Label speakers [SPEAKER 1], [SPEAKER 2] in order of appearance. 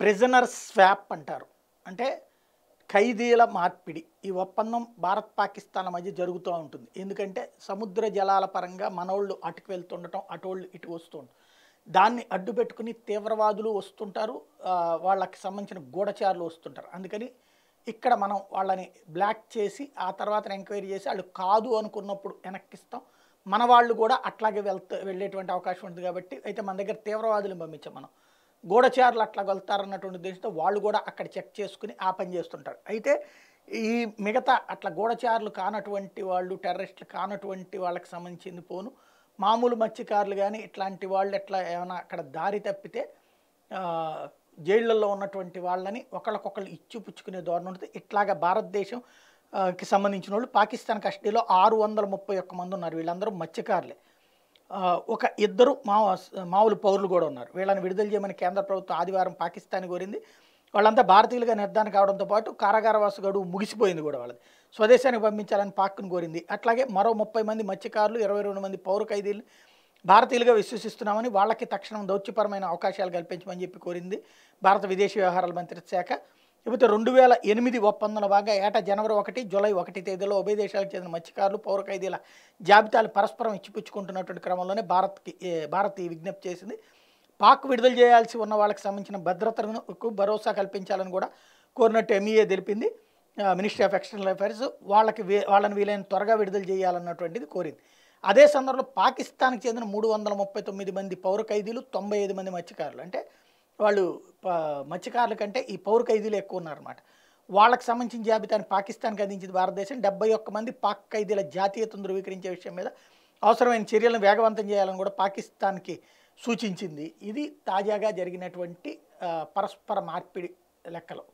[SPEAKER 1] prisoner swap అంటారు అంటే ఖైదీల మార్పిడి ఈ ఒప్పందం భారత్ పాకిస్తాన్ల మధ్య జరుగుతూ ఉంటుంది ఎందుకంటే సముద్ర జలాల పరంగా మనోళ్ళు అటుకు వెళ్తుండటం అటోళ్ళు ఇటు వస్తుండటం దాన్ని అడ్డుపెట్టుకుని తీవ్రవాదులు వస్తుంటారు వాళ్ళకి సంబంధించిన గూఢచారులు వస్తుంటారు అందుకని ఇక్కడ మనం వాళ్ళని బ్లాక్ చేసి ఆ తర్వాత ఎంక్వైరీ చేసి వాళ్ళు కాదు అనుకున్నప్పుడు వెనక్కిస్తాం మన వాళ్ళు కూడా అట్లాగే వెళ్తూ వెళ్ళేటువంటి అవకాశం ఉంది కాబట్టి అయితే మన దగ్గర తీవ్రవాదులను పంపించాం మనం గూఢచారులు అట్లా వెళ్తారన్నటువంటి ఉద్దేశంతో వాళ్ళు కూడా అక్కడ చెక్ చేసుకుని ఆ పని చేస్తుంటారు అయితే ఈ మిగతా అట్లా గూఢచారులు కానటువంటి వాళ్ళు టెర్రరిస్టులు కానటువంటి వాళ్ళకి సంబంధించింది పోను మామూలు మత్స్యకారులు కానీ ఇట్లాంటి వాళ్ళు ఎట్లా ఏమైనా అక్కడ దారి తప్పితే జైళ్ళల్లో ఉన్నటువంటి వాళ్ళని ఒకళ్ళకొకళ్ళు ఇచ్చిపుచ్చుకునే ధోరణి ఉంటుంది ఇట్లాగా భారతదేశంకి సంబంధించిన వాళ్ళు పాకిస్తాన్ కస్టడీలో ఆరు వందల ముప్పై ఒక్క మంది ఉన్నారు వీళ్ళందరూ మత్స్యకారులే ఒక ఇద్దరు మామూలు పౌరులు కూడా ఉన్నారు వీళ్ళని విడుదల చేయమని కేంద్ర ప్రభుత్వం ఆదివారం పాకిస్తాన్ కోరింది వాళ్ళంతా భారతీయులుగా నిర్ధారణ కావడంతో పాటు కారాగారవాసు గడువు ముగిసిపోయింది కూడా వాళ్ళది స్వదేశానికి పంపించాలని పాక్ను కోరింది అట్లాగే మరో ముప్పై మంది మత్స్యకారులు ఇరవై రెండు మంది పౌర ఖైదీలు భారతీయులుగా విశ్వసిస్తున్నామని వాళ్ళకి తక్షణం దౌత్యపరమైన అవకాశాలు కల్పించమని చెప్పి కోరింది భారత విదేశీ వ్యవహారాల మంత్రిత్వ శాఖ లేకపోతే రెండు వేల ఎనిమిది ఒప్పందన భాగంగా ఏటా జనవరి ఒకటి జూలై ఒకటి తేదీలో ఉభయ దేశాలకు చెందిన మత్స్యకారులు పౌర ఖైదీల జాబితాలు పరస్పరం ఇచ్చిపుచ్చుకుంటున్నటువంటి క్రమంలోనే భారత్కి భారత్ ఈ విజ్ఞప్తి చేసింది పాక్ విడుదల చేయాల్సి ఉన్న వాళ్ళకి సంబంధించిన భద్రతకు భరోసా కల్పించాలని కూడా కోరినట్టు ఎంఈఏ e తెలిపింది మినిస్ట్రీ ఆఫ్ ఎక్స్టర్నల్ అఫైర్స్ వాళ్ళకి వాళ్ళని వీలైన త్వరగా విడుదల చేయాలన్నటువంటిది కోరింది అదే సందర్భంలో పాకిస్తాన్కి చెందిన మూడు వందల ముప్పై తొమ్మిది మంది పౌర ఖైదీలు తొంభై ఐదు మంది మత్స్యకారులు అంటే వాళ్ళు మత్స్యకారుల కంటే ఈ పౌర ఖైదీలు ఎక్కువ ఉన్నారన్నమాట వాళ్ళకి సంబంధించిన జాబితాను పాకిస్తాన్కి అందించింది భారతదేశం డెబ్బై ఒక్క మంది పాక్ ఖైదీల జాతీయతను ధృవీకరించే విషయం మీద అవసరమైన చర్యలను వేగవంతం చేయాలని కూడా పాకిస్తాన్కి సూచించింది ఇది తాజాగా జరిగినటువంటి పరస్పర మార్పిడి లెక్కలు